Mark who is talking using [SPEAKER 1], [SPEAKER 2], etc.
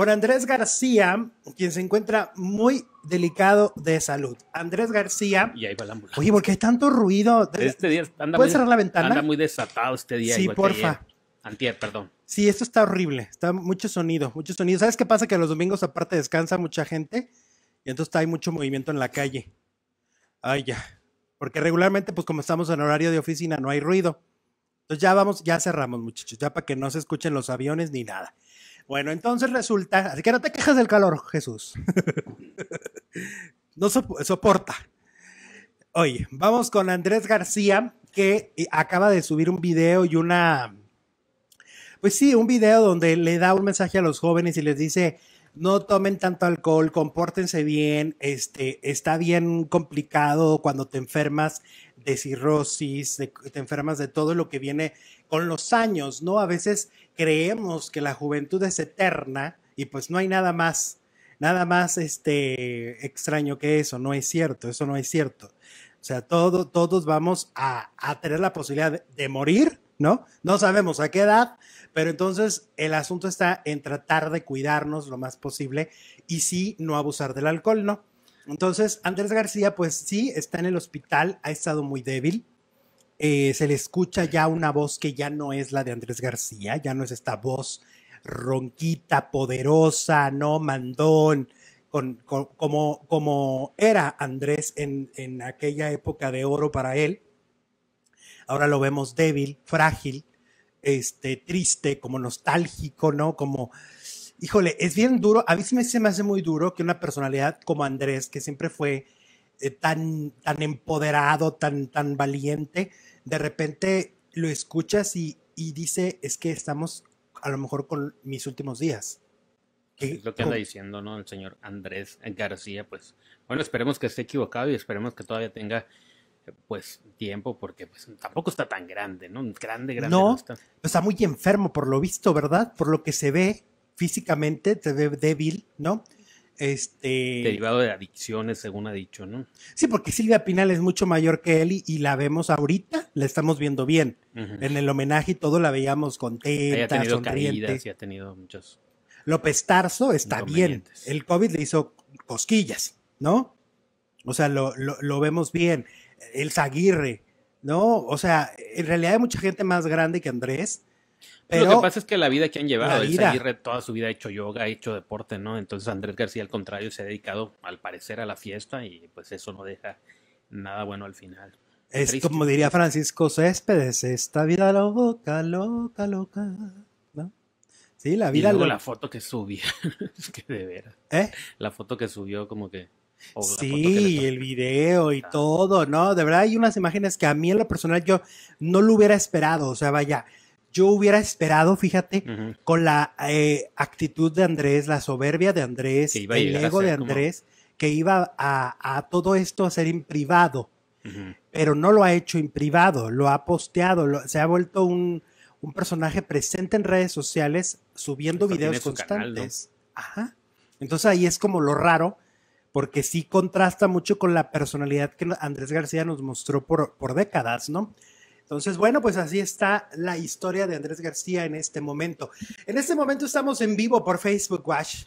[SPEAKER 1] Por Andrés García, quien se encuentra muy delicado de salud.
[SPEAKER 2] Andrés García. Y ahí va la ambulancia.
[SPEAKER 1] Oye, ¿por qué hay tanto ruido? Este
[SPEAKER 2] ¿Puedes cerrar la ventana? Anda muy desatado este día. Sí, porfa. Antier, perdón.
[SPEAKER 1] Sí, esto está horrible. Está mucho sonido, mucho sonido. ¿Sabes qué pasa? Que los domingos aparte descansa mucha gente y entonces hay mucho movimiento en la calle. Ay, ya. Porque regularmente, pues como estamos en horario de oficina, no hay ruido. Entonces ya vamos, ya cerramos, muchachos, ya para que no se escuchen los aviones ni nada. Bueno, entonces resulta, así que no te quejas del calor, Jesús. no soporta. Oye, vamos con Andrés García, que eh, acaba de subir un video y una... Pues sí, un video donde le da un mensaje a los jóvenes y les dice, no tomen tanto alcohol, compórtense bien, este, está bien complicado cuando te enfermas de cirrosis, de, te enfermas de todo lo que viene con los años, ¿no? A veces creemos que la juventud es eterna y pues no hay nada más, nada más este, extraño que eso, no es cierto, eso no es cierto. O sea, todo, todos vamos a, tener la posibilidad de morir, ¿no? No sabemos a qué edad, pero entonces el asunto está en tratar de cuidarnos lo más posible y sí no abusar del alcohol, ¿no? Entonces, Andrés García, pues sí, está en el hospital, ha estado muy débil. Eh, se le escucha ya una voz que ya no es la de Andrés García, ya no es esta voz ronquita, poderosa, no mandón, como, como, era Andrés en, en aquella época de oro para él. Ahora lo vemos débil, frágil, este, triste, como nostálgico, ¿no? Como híjole, es bien duro. A mí sí me, se me hace muy duro que una personalidad como Andrés, que siempre fue eh, tan, tan empoderado, tan, tan valiente, de repente lo escuchas y, y, dice, es que estamos a lo mejor con mis últimos días.
[SPEAKER 2] Pues ¿Qué? Es lo que anda diciendo, ¿no? El señor Andrés García, pues, bueno, esperemos que esté equivocado y esperemos que todavía tenga eh, pues tiempo porque pues tampoco está tan grande, ¿no? Grande, grande. No,
[SPEAKER 1] está. muy enfermo por lo visto, ¿verdad? Por lo que se ve físicamente, se ve débil, ¿no?
[SPEAKER 2] Este... Derivado de adicciones, según ha dicho, ¿no?
[SPEAKER 1] Sí, porque Silvia Pinal es mucho mayor que él y, la vemos ahorita, la estamos viendo bien. En el homenaje y todo la veíamos contenta, ha tenido
[SPEAKER 2] y ha tenido muchos.
[SPEAKER 1] López Tarso está bien. El COVID le hizo cosquillas, ¿no? O sea, lo, lo, lo vemos bien. El Zaguirre, ¿no? O sea, en realidad hay mucha gente más grande que Andrés
[SPEAKER 2] pero, lo que pasa es que la vida que han llevado, el Aguirre toda su vida ha hecho yoga, ha hecho deporte, ¿no? Entonces Andrés García, al contrario, se ha dedicado al parecer a la fiesta y pues eso no deja nada bueno al final. Es
[SPEAKER 1] como diría Francisco Céspedes, esta vida loca, loca, loca. ¿no?
[SPEAKER 2] Sí, la vida y luego la foto que subió es que de veras. ¿Eh? La foto que subió como que... Sí, el
[SPEAKER 1] video y ah. todo, ¿no? De verdad hay unas imágenes que a mí en lo personal yo no lo hubiera esperado, o sea, vaya, yo hubiera esperado, fíjate, con la eh, actitud de Andrés, la soberbia de Andrés, el ego de Andrés, que iba a, todo esto a ser en privado, pero no lo ha hecho en privado, lo ha posteado, se ha vuelto un, un, personaje presente en redes sociales, subiendo videos constantes. Ajá. Entonces ahí es como lo raro, porque sí contrasta mucho con la personalidad que Andrés García nos mostró por, por décadas, ¿no? Entonces, bueno, pues así está la historia de Andrés García en este momento. En este momento estamos en vivo por Facebook Watch,